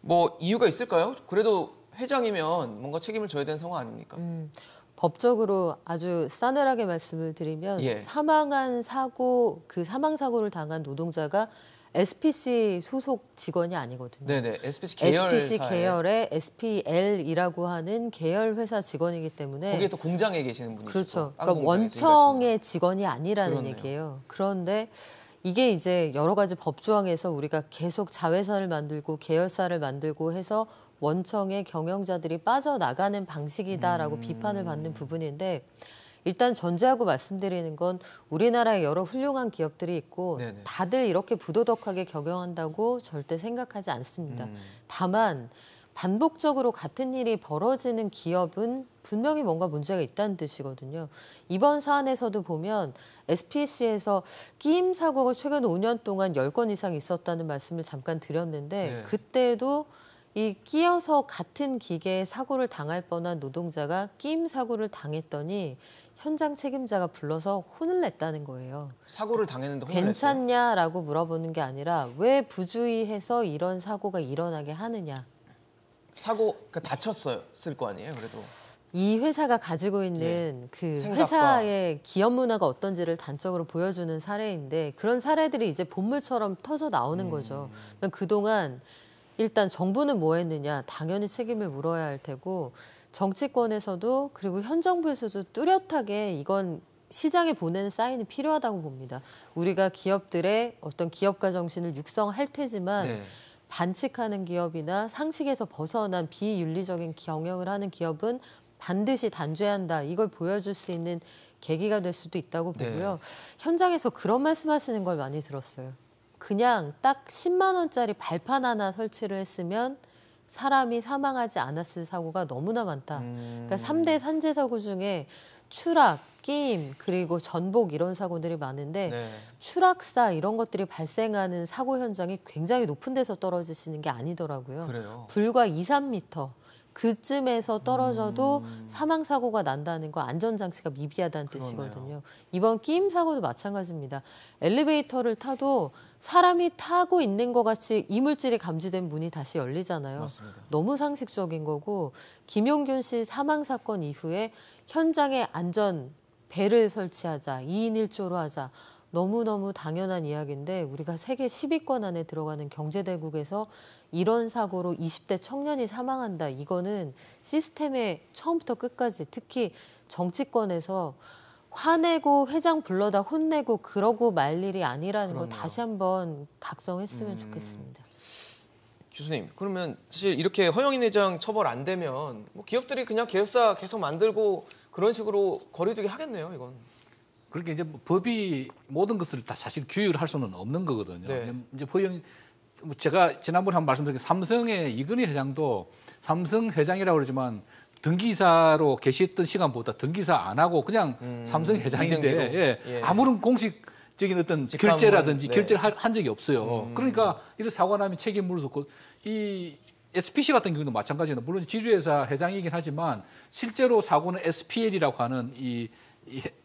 뭐 이유가 있을까요? 그래도 회장이면 뭔가 책임을 져야 되는 상황 아닙니까? 음, 법적으로 아주 싸늘하게 말씀을 드리면 예. 사망한 사고 그 사망 사고를 당한 노동자가 SPC 소속 직원이 아니거든요. 네네. SPC 계열 SPC 계열의 SPL이라고 하는 계열 회사 직원이기 때문에 거기에 또 공장에 계시는 분이 그렇죠. 그러니까 원청의 직원이 아니라는 그렇네요. 얘기예요. 그런데 이게 이제 여러 가지 법 조항에서 우리가 계속 자회사를 만들고 계열사를 만들고 해서 원청의 경영자들이 빠져나가는 방식이다라고 음. 비판을 받는 음. 부분인데 일단 전제하고 말씀드리는 건 우리나라에 여러 훌륭한 기업들이 있고 네네. 다들 이렇게 부도덕하게 경영한다고 절대 생각하지 않습니다. 음. 다만 반복적으로 같은 일이 벌어지는 기업은 분명히 뭔가 문제가 있다는 뜻이거든요. 이번 사안에서도 보면 SPC에서 끼임 사고가 최근 5년 동안 10건 이상 있었다는 말씀을 잠깐 드렸는데 네. 그때도 에이 끼어서 같은 기계에 사고를 당할 뻔한 노동자가 끼임 사고를 당했더니 현장 책임자가 불러서 혼을 냈다는 거예요. 사고를 당했는데 괜찮냐라고 물어보는 게 아니라 왜 부주의해서 이런 사고가 일어나게 하느냐. 사고 그러니까 다쳤었을 거 아니에요, 그래도. 이 회사가 가지고 있는 예, 그 생각과. 회사의 기업 문화가 어떤지를 단적으로 보여주는 사례인데 그런 사례들이 이제 본물처럼 터져 나오는 음. 거죠. 그러면 그동안 일단 정부는 뭐 했느냐 당연히 책임을 물어야 할 테고 정치권에서도 그리고 현 정부에서도 뚜렷하게 이건 시장에 보내는 사인이 필요하다고 봅니다. 우리가 기업들의 어떤 기업가 정신을 육성할 테지만 네. 반칙하는 기업이나 상식에서 벗어난 비윤리적인 경영을 하는 기업은 반드시 단죄한다. 이걸 보여줄 수 있는 계기가 될 수도 있다고 네. 보고요. 네. 현장에서 그런 말씀하시는 걸 많이 들었어요. 그냥 딱 10만 원짜리 발판 하나 설치를 했으면 사람이 사망하지 않았을 사고가 너무나 많다. 그러니까 음. 그러니까 3대 산재 사고 중에 추락, 게임 그리고 전복 이런 사고들이 많은데 네. 추락사 이런 것들이 발생하는 사고 현장이 굉장히 높은 데서 떨어지시는 게 아니더라고요. 그래요. 불과 2, 3미터. 그쯤에서 떨어져도 음. 사망 사고가 난다는 거 안전 장치가 미비하다는 그러네요. 뜻이거든요. 이번 끼임 사고도 마찬가지입니다. 엘리베이터를 타도 사람이 타고 있는 것 같이 이물질이 감지된 문이 다시 열리잖아요. 맞습니다. 너무 상식적인 거고 김용균 씨 사망 사건 이후에 현장에 안전 배를 설치하자, 2인 1조로 하자. 너무너무 당연한 이야기인데 우리가 세계 10위권 안에 들어가는 경제대국에서 이런 사고로 20대 청년이 사망한다. 이거는 시스템에 처음부터 끝까지 특히 정치권에서 화내고 회장 불러다 혼내고 그러고 말 일이 아니라는 그럼요. 거 다시 한번 각성했으면 음... 좋겠습니다. 교수님 그러면 사실 이렇게 허영인 회장 처벌 안 되면 뭐 기업들이 그냥 계열사 계속 만들고 그런 식으로 거리두기 하겠네요 이건. 그렇게 이제 법이 모든 것을 다 사실 규율할 수는 없는 거거든요. 네. 이제 허영 뭐 제가 지난번에 한번 말씀드린 게 삼성의 이근희 회장도 삼성 회장이라고 그러지만 등기사로 계시했던 시간보다 등기사 안 하고 그냥 음, 삼성 회장인데 예, 예. 아무런 공식적인 어떤 직감은, 결제라든지 네. 결제를 한 적이 없어요. 음. 그러니까 이런 사고 나면 책임 물어줬고 그 이 SPC 같은 경우도 마찬가지예요. 물론 지주회사 회장이긴 하지만 실제로 사고는 SPL이라고 하는 이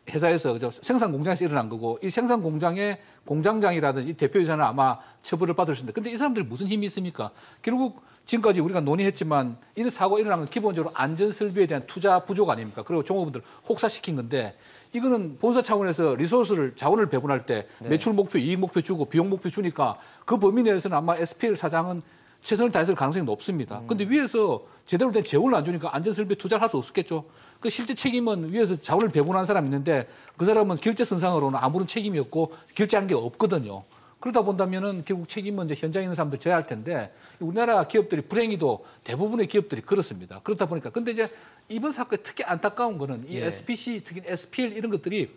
회사에서 그죠? 생산 공장에서 일어난 거고 이 생산 공장의 공장장이라든지 대표이사는 아마 처벌을 받을 수 있는데 근데 이 사람들이 무슨 힘이 있습니까? 결국 지금까지 우리가 논의했지만 이런 사고 일어나는 기본적으로 안전 설비에 대한 투자 부족 아닙니까? 그리고 종업원들 혹사시킨 건데 이거는 본사 차원에서 리소스를 자원을 배분할 때 네. 매출 목표, 이익 목표 주고 비용 목표 주니까 그 범위 내에서는 아마 SPL 사장은 최선을 다했을 가능성이 높습니다. 음. 근데 위에서 제대로 된 재원을 안 주니까 안전 설비 투자를 할 수 없었겠죠. 그 실제 책임은 위에서 자원을 배분한 사람 있는데 그 사람은 결제선상으로는 아무런 책임이 없고 결제한 게 없거든요. 그러다 본다면은 결국 책임은 이제 현장에 있는 사람들 져야 할 텐데 우리나라 기업들이 불행히도 대부분의 기업들이 그렇습니다. 그렇다 보니까 근데 이제 이번 사건이 특히 안타까운 거는 이 예. SPC 특히 SPL 이런 것들이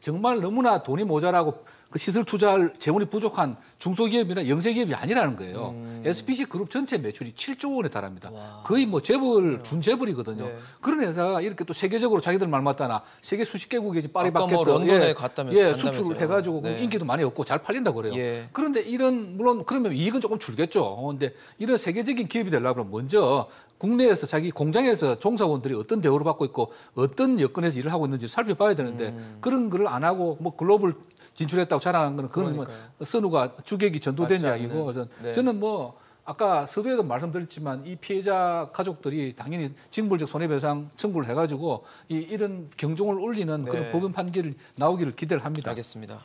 정말 너무나 돈이 모자라고 그 시설 투자할 재원이 부족한 중소기업이나 영세기업이 아니라는 거예요. 음. SPC 그룹 전체 매출이 7조 원에 달합니다. 와. 거의 뭐 재벌 네. 준재벌이거든요. 네. 그런 회사가 이렇게 또 세계적으로 자기들 말 맞다나 세계 수십 개국에 지금 파리바게뜨 뭐 런던에 예, 갔다면서 예, 수출을 해가지고 네. 인기도 많이 없고 잘 팔린다 그래요. 예. 그런데 이런 물론 그러면 이익은 조금 줄겠죠. 그런데 어, 이런 세계적인 기업이 되려면 먼저 국내에서 자기 공장에서 종사원들이 어떤 대우를 받고 있고 어떤 여건에서 일을 하고 있는지 살펴봐야 되는데 음. 그런 거를 안 하고 뭐 글로벌 진출했다고 자랑하는 거는 그건뭐 선우가 주객이 전도된 이야기고 네. 네. 저는 뭐 아까 서두에도 말씀드렸지만 이 피해자 가족들이 당연히 징벌적 손해배상 청구를 해가지고 이 이런 경종을 울리는 네. 그런 법원 판결이 나오기를 기대를 합니다. 알겠습니다.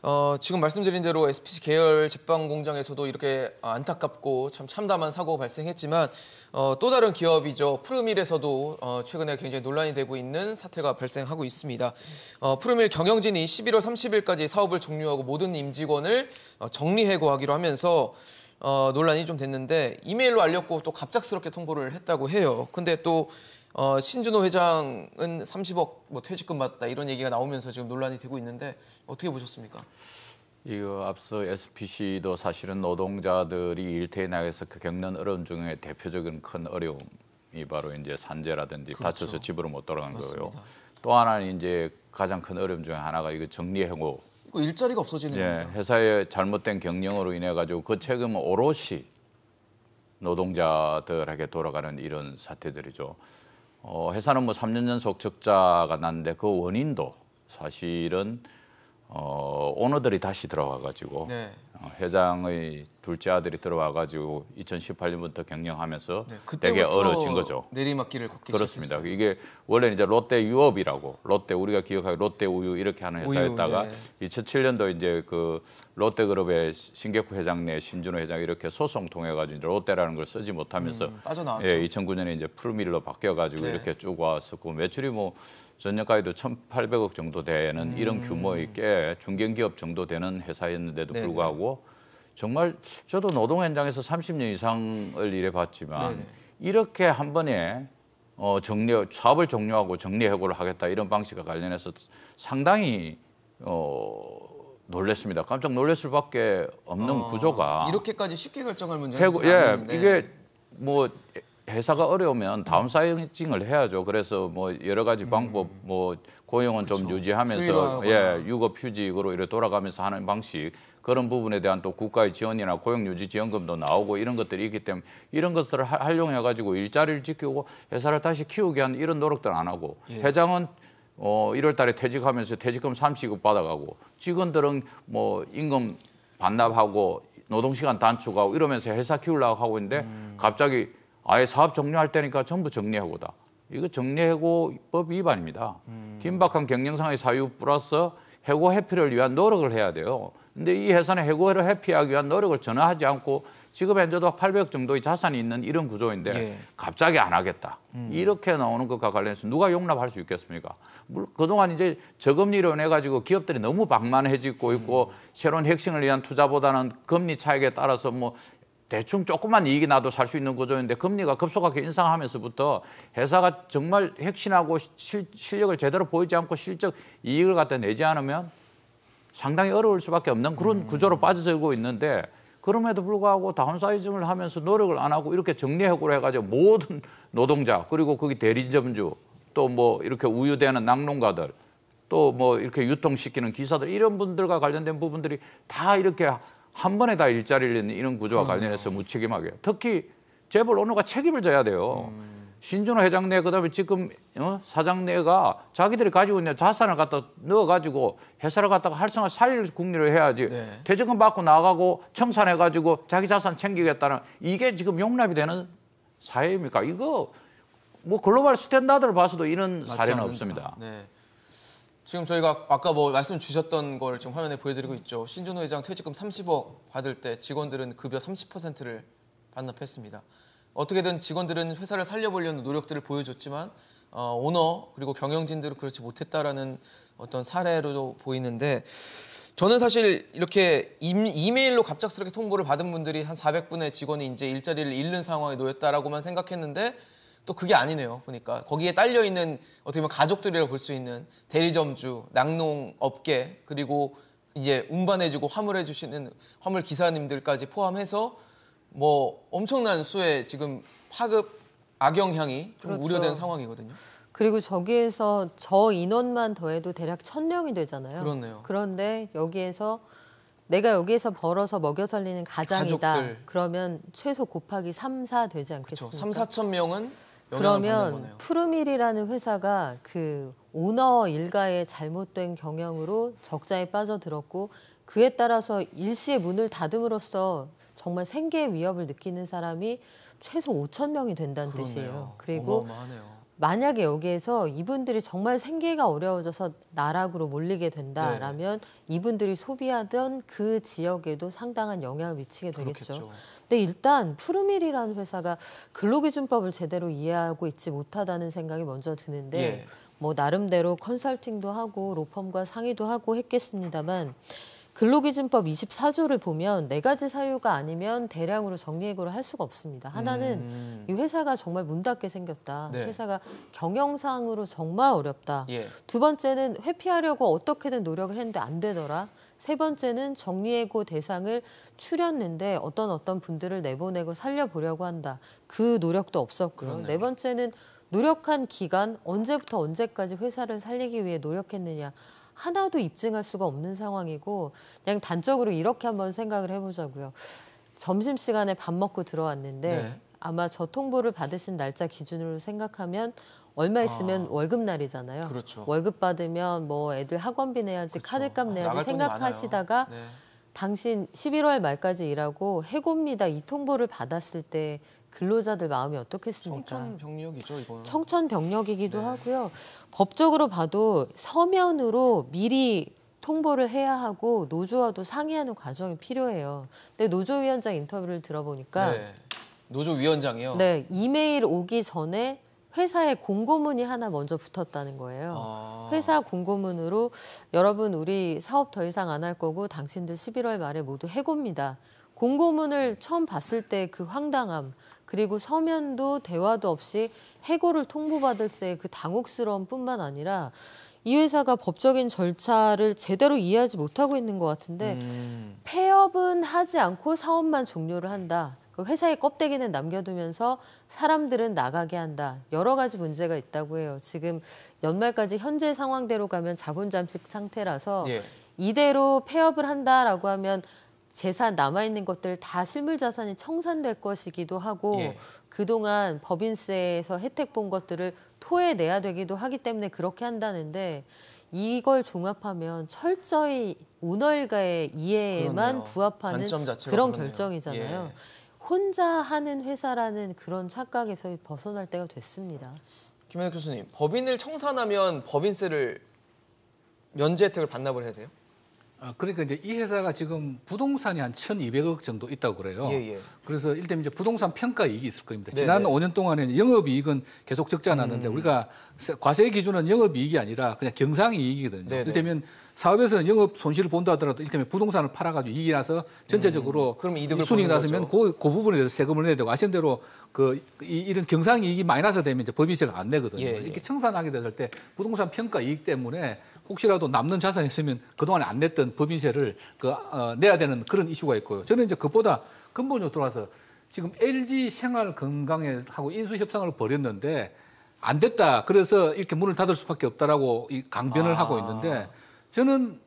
어, 지금 말씀드린 대로 SPC 계열 제빵 공장에서도 이렇게 아, 안타깝고 참 참담한 사고가 발생했지만 어, 또 다른 기업이죠. 푸르밀에서도 어, 최근에 굉장히 논란이 되고 있는 사태가 발생하고 있습니다. 어, 푸르밀 경영진이 11월 30일까지 사업을 종료하고 모든 임직원을 어, 정리해고하기로 하면서 어, 논란이 좀 됐는데 이메일로 알렸고 또 갑작스럽게 통보를 했다고 해요. 근데 또 어, 신준호 회장은 30억 뭐 퇴직금 받다 이런 얘기가 나오면서 지금 논란이 되고 있는데 어떻게 보셨습니까? 이거 앞서 SPC도 사실은 노동자들이 일터에 나가서 그 겪는 어려움 중에 대표적인 큰 어려움이 바로 이제 산재라든지 그렇죠. 다쳐서 집으로 못 돌아간 맞습니다. 거고요. 또 하나는 이제 가장 큰 어려움 중에 하나가 이거 정리해고 그 일자리가 없어지는 예, 겁 회사의 잘못된 경영으로 인해 가지고 그 책임은 오롯이 노동자들에게 돌아가는 이런 사태들이죠. 어, 회사는 뭐 3년 연속 적자가 났는데 그 원인도 사실은 어, 오너들이 다시 들어와 가지고 네. 어, 회장의 둘째 아들이 들어와가지고 2018년부터 경영하면서 네, 되게 어려진 거죠. 내리막길을 걷기 그렇습니다. 시작했어요. 이게 원래 이제 롯데 유업이라고 롯데 우리가 기억하기 롯데 우유 이렇게 하는 회사였다가 우유, 네. 2007년도 이제 그 롯데그룹의 신계구 회장 내 신준호 회장 이렇게 소송 통해가지고 이제 롯데라는 걸 쓰지 못하면서 음, 빠져나왔죠. 예, 2009년에 이제 풀밀로 바뀌어가지고 네. 이렇게 쭉 왔었고 그 매출이 뭐 전년까지도 1,800억 정도 되는 이런 음. 규모의 꽤 중견기업 정도 되는 회사였는데도 네네. 불구하고 정말 저도 노동 현장에서 30년 이상을 일해봤지만 네네. 이렇게 한 번에 어, 정리 사업을 종료하고 정리해고를 하겠다 이런 방식과 관련해서 상당히 어, 놀랬습니다. 깜짝 놀랬을 밖에 없는 아, 구조가 이렇게까지 쉽게 결정할 문제는 해고, 예, 이게 뭐 회사가 어려우면 다음 음. 사이징을 해야죠. 그래서 뭐 여러 가지 음. 방법 뭐 고용은 그쵸. 좀 유지하면서 예, 유급 휴직으로 이렇게 돌아가면서 하는 방식 그런 부분에 대한 또 국가의 지원이나 고용유지지원금도 나오고 이런 것들이 있기 때문에 이런 것들을 하, 활용해가지고 일자리를 지키고 회사를 다시 키우게 하는 이런 노력들 안 하고 예. 회장은 어 1월 달에 퇴직하면서 퇴직금 30억 받아가고 직원들은 뭐 임금 반납하고 노동시간 단축하고 이러면서 회사 키우려고 하고 있는데 음. 갑자기 아예 사업 종료할 때니까 전부 정리해고다. 이거 정리해고법 위반입니다. 음. 긴박한 경영상의 사유 플러스 해고 회피를 위한 노력을 해야 돼요. 근데 이 회사는 해고를 회피하기 위한 노력을 전혀 하지 않고 지금 현재도 800억 정도의 자산이 있는 이런 구조인데 예. 갑자기 안 하겠다. 음. 이렇게 나오는 것과 관련해서 누가 용납할 수 있겠습니까? 물 그동안 이제 저금리로 인해 가지고 기업들이 너무 방만해지고 있고 음. 새로운 핵심을 위한 투자보다는 금리 차익에 따라서 뭐 대충 조금만 이익이 나도 살 수 있는 구조인데 금리가 급속하게 인상하면서부터 회사가 정말 혁신하고 실, 실력을 제대로 보이지 않고 실적 이익을 갖다 내지 않으면 상당히 어려울 수밖에 없는 그런 음. 구조로 빠져들고 있는데 그럼에도 불구하고 다운사이징을 하면서 노력을 안 하고 이렇게 정리해고를 해가지고 모든 노동자 그리고 거기 대리점주 또 뭐 이렇게 우유되는 낙농가들 또 뭐 이렇게 유통시키는 기사들 이런 분들과 관련된 부분들이 다 이렇게 한 번에 다 일자리를 잃는 이런 구조와 관련해서 무책임하게 특히 재벌 언어가 책임을 져야 돼요. 음. 신준호 회장 내 그다음에 지금 어? 사장 내가 자기들이 가지고 있는 자산을 갖다 넣어가지고 회사를 갖다가 활성화 살릴 국리를 해야지 네. 퇴직금 받고 나가고 청산해가지고 자기 자산 챙기겠다는 이게 지금 용납이 되는 사회입니까? 이거 뭐 글로벌 스탠다드를 봐서도 이런 사례는 없습니다. 네. 지금 저희가 아까 뭐 말씀 주셨던 걸 지금 화면에 보여드리고 있죠. 신준호 회장 퇴직금 30억 받을 때 직원들은 급여 30%를 반납했습니다. 어떻게든 직원들은 회사를 살려보려는 노력들을 보여줬지만 어, 오너 그리고 경영진들은 그렇지 못했다라는 어떤 사례로 도 보이는데 저는 사실 이렇게 이메일로 갑작스럽게 통보를 받은 분들이 한 400분의 직원이 이제 일자리를 잃는 상황에 놓였다라고만 생각했는데 또 그게 아니네요. 보니까 거기에 딸려 있는 어떻게 보면 가족들이라고 볼 수 있는 대리점주, 낙농업계 그리고 이제 운반해주고 화물해주시는 화물 기사님들까지 포함해서 뭐 엄청난 수의 지금 파급 악영향이 좀 그렇죠. 우려되는 상황이거든요. 그리고 저기에서 저 인원만 더해도 대략 천 명이 되잖아요. 그렇네요. 그런데 여기에서 내가 여기에서 벌어서 먹여 살리는 가장이다. 가족들. 그러면 최소 곱하기 삼사 되지 않겠습니까? 그렇죠. 3, 4천 명은 그러면 푸르밀이라는 회사가 그 오너 일가의 잘못된 경영으로 적자에 빠져들었고 그에 따라서 일시에 문을 닫음으로써 정말 생계 위협을 느끼는 사람이 최소 5천 명이 된다는 그러네요. 뜻이에요. 그리고 어마어마하네요. 만약에 여기에서 이분들이 정말 생계가 어려워져서 나락으로 몰리게 된다라면 네. 이분들이 소비하던 그 지역에도 상당한 영향을 미치게 되겠죠. 그렇겠죠. 근데 일단 푸르밀이라는 회사가 근로기준법을 제대로 이해하고 있지 못하다는 생각이 먼저 드는데 예. 뭐 나름대로 컨설팅도 하고 로펌과 상의도 하고 했겠습니다만 근로기준법 24조를 보면 네 가지 사유가 아니면 대량으로 정리해고를 할 수가 없습니다. 하나는 음. 이 회사가 정말 문 닫게 생겼다. 네. 회사가 경영상으로 정말 어렵다. 예. 두 번째는 회피하려고 어떻게든 노력을 했는데 안 되더라. 세 번째는 정리해고 대상을 추렸는데 어떤 어떤 분들을 내보내고 살려보려고 한다. 그 노력도 없었고요. 그렇네요. 네 번째는 노력한 기간 언제부터 언제까지 회사를 살리기 위해 노력했느냐. 하나도 입증할 수가 없는 상황이고 그냥 단적으로 이렇게 한번 생각을 해보자고요. 점심시간에 밥 먹고 들어왔는데 네. 아마 저 통보를 받으신 날짜 기준으로 생각하면 얼마 있으면 아, 월급 날이잖아요. 그렇죠. 월급 받으면 뭐 애들 학원비 그렇죠. 아, 내야지 그렇죠. 카드값 내야지 생각하시다가 네. 당신 11월 말까지 일하고 해고입니다. 이 통보를 받았을 때 근로자들 마음이 어떻겠습니까? 청천벽력이죠, 이건. 청천벽력이기도 네. 하고요. 법적으로 봐도 서면으로 미리 통보를 해야 하고 노조와도 상의하는 과정이 필요해요. 근데 노조위원장 인터뷰를 들어보니까 네. 노조위원장이요? 네, 이메일 오기 전에 회사에 공고문이 하나 먼저 붙었다는 거예요. 아... 회사 공고문으로 여러분 우리 사업 더 이상 안 할 거고 당신들 11월 말에 모두 해고입니다. 공고문을 처음 봤을 때 그 황당함 그리고 서면도 대화도 없이 해고를 통보받을 때 그 당혹스러움뿐만 아니라 이 회사가 법적인 절차를 제대로 이해하지 못하고 있는 것 같은데 음. 폐업은 하지 않고 사업만 종료를 한다. 그 회사의 껍데기는 남겨두면서 사람들은 나가게 한다. 여러 가지 문제가 있다고 해요. 지금 연말까지 현재 상황대로 가면 자본잠식 상태라서 예. 이대로 폐업을 한다라고 하면 재산 남아 있는 것들 다 실물 자산이 청산될 것이기도 하고 예. 그동안 법인세에서 혜택 본 것들을 토해내야 되기도 하기 때문에 그렇게 한다는데 이걸 종합하면 철저히 오너일가의 이해에만 그러네요. 부합하는 그런 그러네요. 결정이잖아요. 예. 혼자 하는 회사라는 그런 착각에서 벗어날 때가 됐습니다. 김현욱 교수님, 법인을 청산하면 법인세를 면제 혜택을 반납을 해야 돼요? 아, 그러니까 이제 이 회사가 지금 부동산이 한 1,200억 정도 있다고 그래요. 예, 예. 그래서 일단 이제 부동산 평가 이익이 있을 겁니다. 네네. 지난 5년 동안에 영업 이익은 계속 적지 않았는데 음. 우리가 과세 기준은 영업 이익이 아니라 그냥 경상 이익이거든요. 네, 네. 일테면 사업에서는 영업 손실을 본다 하더라도 일테면 부동산을 팔아 가지고 이익이 나서 전체적으로 음. 그럼 이득을 순이익 나서면 그, 그 부분에 대해서 세금을 내야 되고 아시는 대로 그 이, 이런 경상 이익이 마이너스 되면 이제 법인세를 안 내거든요. 예, 예, 이렇게 청산하게 됐을 때 부동산 평가 이익 때문에 혹시라도 남는 자산이 있으면 그동안 안 냈던 법인세를 그, 어, 내야 되는 그런 이슈가 있고요. 저는 이제 그보다 것 근본적으로 돌아서 지금 LG 생활 건강에 하고 인수 협상을 벌였는데 안 됐다. 그래서 이렇게 문을 닫을 수밖에 없다라고 이 강변을 아. 하고 있는데 저는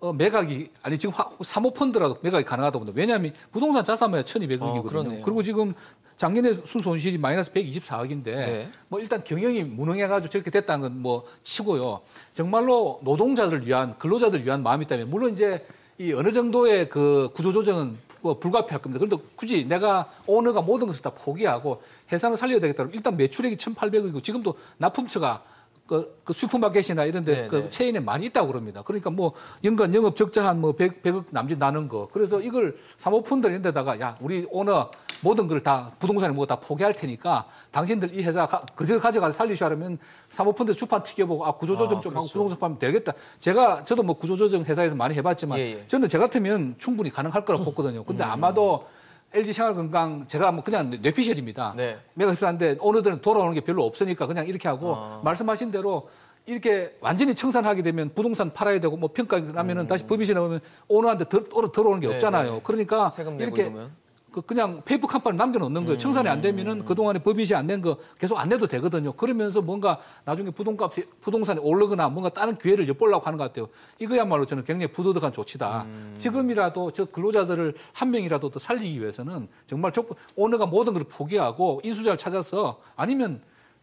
어, 매각이 아니 지금 화, 사모펀드라도 매각이 가능하다고 니다 왜냐하면 부동산 자산만 1,200억이거든요. 어, 아, 그리고 지금 작년에 순손실이 마이너스 124억인데 네. 뭐 일단 경영이 무능해가지고 저렇게 됐다는 건 뭐 치고요. 정말로 노동자들을 위한 근로자들을 위한 마음이 있다면 물론 이제 이 어느 정도의 그 구조조정은 뭐 불가피할 겁니다. 그런데 굳이 내가 오너가 모든 것을 다 포기하고 해상을 살려야 되겠다고 일단 매출액이 1,800억이고 지금도 납품처가 그, 그 슈퍼마켓이나 이런 데그 네, 네. 체인에 많이 있다고 그럽니다. 그러니까 뭐 연간 영업 적자 한뭐 100, 100억 남짓 나는 거. 그래서 이걸 사모펀드 이런 데다가 야, 우리 오너 모든 걸 다 부동산에 뭐 다 포기할 테니까 당신들 이 회사 가, 그저 가져가서 살리시라면 사모펀드 주판 튀겨보고 아 구조조정 아, 좀 그렇소. 하고 그렇죠. 부동산 파면 되겠다. 제가 저도 뭐 구조조정 회사에서 많이 해봤지만 예, 예. 저는 제 같으면 충분히 가능할 거라고 봤거든요 근데 음. 아마도 음. LG 생활건강 제가 뭐 그냥 뇌피셜입니다. 네. 메가 필요한데 오늘들은 돌아오는 게 별로 없으니까 그냥 이렇게 하고 아. 말씀하신 대로 이렇게 완전히 청산하게 되면 부동산 팔아야 되고 뭐 평가 나면은 음. 다시 법인세 나오면 오너한테 더, 들어오는 게 네, 없잖아요. 네. 그러니까 세금 내고 이렇게 이러면. 그 그냥 그페이북한판을 남겨놓는 거예요. 청산이 안 되면은 그동안에 법인시 안된 거 계속 안 내도 되거든요. 그러면서 뭔가 나중에 부동값이, 부동산이 오르거나 뭔가 다른 기회를 엿보려고 하는 것 같아요. 이거야말로 저는 굉장히 부도덕한 조치다. 음. 지금이라도 저 근로자들을 한 명이라도 더 살리기 위해서는 정말 조건, 오너가 모든 걸 포기하고 인수자를 찾아서 아니면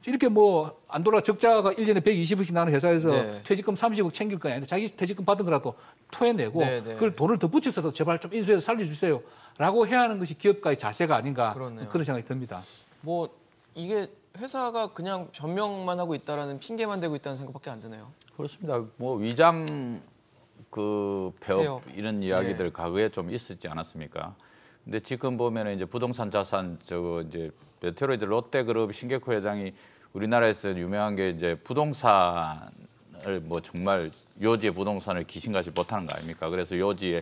이렇게 뭐 안 돌아 적자가 1년에 120억씩 나는 회사에서 네. 퇴직금 30억 챙길 거냐. 아니 자기 퇴직금 받은 거라도 토해내고 네, 네. 그걸 돈을 더붙여서도 제발 좀 인수해서 살려주세요. 라고 해야 하는 것이 기업가의 자세가 아닌가 그렇네요. 그런 생각이 듭니다. 뭐 이게 회사가 그냥 변명만 하고 있다라는 핑계만 대고 있다는 생각밖에 안 드네요. 그렇습니다. 뭐 위장 그 폐업, 폐업. 이런 이야기들 네. 과거에 좀 있었지 않았습니까? 근데 지금 보면은 이제 부동산 자산 저거 이제 베테로이드 롯데그룹 신개코 회장이 우리나라에서 유명한 게 이제 부동산을 뭐 정말 요지의 부동산을 귀신같이 못하는 거 아닙니까? 그래서 요지에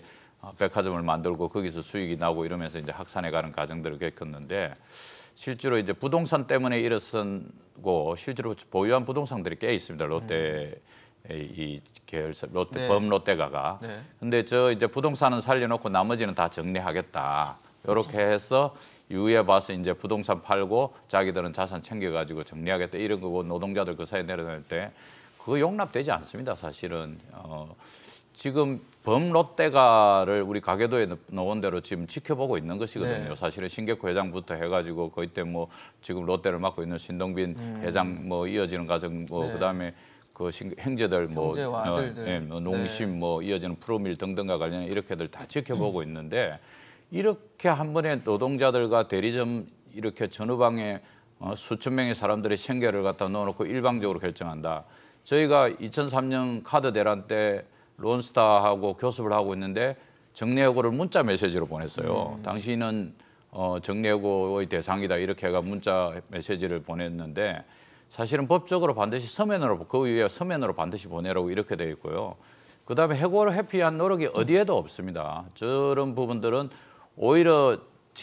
백화점을 만들고 거기서 수익이 나고 이러면서 이제 학산해 가는 과정들을 겪었는데 실제로 이제 부동산 때문에 일어선고 실제로 보유한 부동산들이 꽤 있습니다. 롯데 네. 이 계열사 롯데 네. 범롯데가가. 네. 근데 저 이제 부동산은 살려놓고 나머지는 다 정리하겠다. 이렇게 해서 이후에 봐서 이제 부동산 팔고 자기들은 자산 챙겨가지고 정리하겠다 이런 거고 노동자들 그 사이 에 내려놓을 때 그거 용납되지 않습니다. 사실은 어, 지금 범롯데가를 우리 가계도에 놓은 대로 지금 지켜보고 있는 것이거든요. 네. 사실은 신계코 회장부터 해가지고 거의 때뭐 지금 롯데를 맡고 있는 신동빈 음. 회장 뭐 이어지는 과정 뭐 네. 그다음에 그 행제들 뭐 어, 예, 뭐 농심 네. 뭐 이어지는 프로밀 등등과 관련해 이렇게들 다 지켜보고 음. 있는데 이렇게 한 번에 노동자들과 대리점 이렇게 전후방에 어, 수천 명의 사람들의 생계를 갖다 넣어놓고 일방적으로 결정한다. 저희가 2003년 카드 대란 때 론스타하고 교습을 하고 있는데 정례고를 문자 메시지로 보냈어요. 음. 당신은 어, 정례고의 대상이다 이렇게 해가 문자 메시지를 보냈는데 사실은 법적으로 반드시 서면으로 그 위에 서면으로 반드시 보내라고 이렇게 되어 있고요. 그다음에 해고를 회피한 노력이 어디에도 없습니다. 저런 부분들은 오히려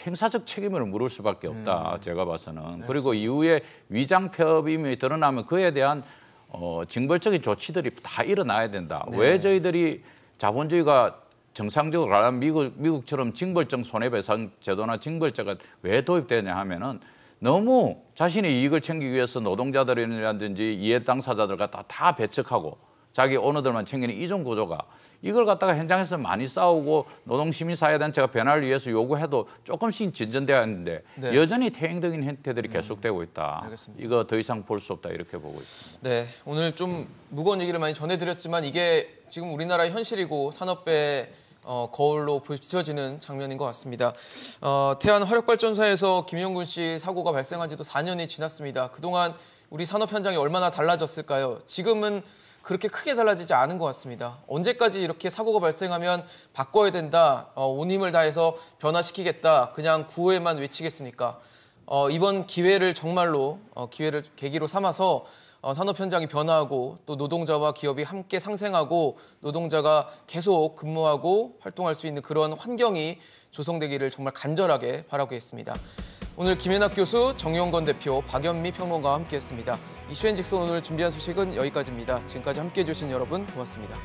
행사적 책임을 물을 수밖에 없다. 음. 제가 봐서는. 알겠습니다. 그리고 이후에 위장 폐업임이 드러나면 그에 대한 어, 징벌적인 조치들이 다 일어나야 된다. 네. 왜 저희들이 자본주의가 정상적으로 가는 미국, 미국처럼 징벌적 손해배상 제도나 징벌제가 왜 도입되냐 하면은 너무 자신의 이익을 챙기기 위해서 노동자들이라든지 이해 당사자들과 다, 다 배척하고 자기 언어들만 챙기는 이중 구조가 이걸 갖다가 현장에서 많이 싸우고 노동시민사회단체가 변화를 위해서 요구해도 조금씩 진전되어있는데 네. 여전히 태행적인 형태들이 음. 계속되고 있다. 알겠습니다. 이거 더 이상 볼 수 없다 이렇게 보고 있습니다. 네, 오늘 좀 무거운 얘기를 많이 전해드렸지만 이게 지금 우리나라의 현실이고 산업의 어, 거울로 비춰지는 장면인 것 같습니다. 어, 태안 화력발전소에서 김용근 씨 사고가 발생한 지도 4년이 지났습니다. 그동안 우리 산업 현장이 얼마나 달라졌을까요? 지금은 그렇게 크게 달라지지 않은 것 같습니다. 언제까지 이렇게 사고가 발생하면 바꿔야 된다, 어, 온 힘을 다해서 변화시키겠다, 그냥 구호에만 외치겠습니까? 어, 이번 기회를 정말로 어, 기회를 계기로 삼아서 어, 산업 현장이 변화하고 또 노동자와 기업이 함께 상생하고 노동자가 계속 근무하고 활동할 수 있는 그런 환경이 조성되기를 정말 간절하게 바라고 있습니다. 오늘 김현학 교수, 정용건 대표, 박연미 평론가와 함께했습니다. 이슈앤직선 오늘 준비한 소식은 여기까지입니다. 지금까지 함께해 주신 여러분 고맙습니다.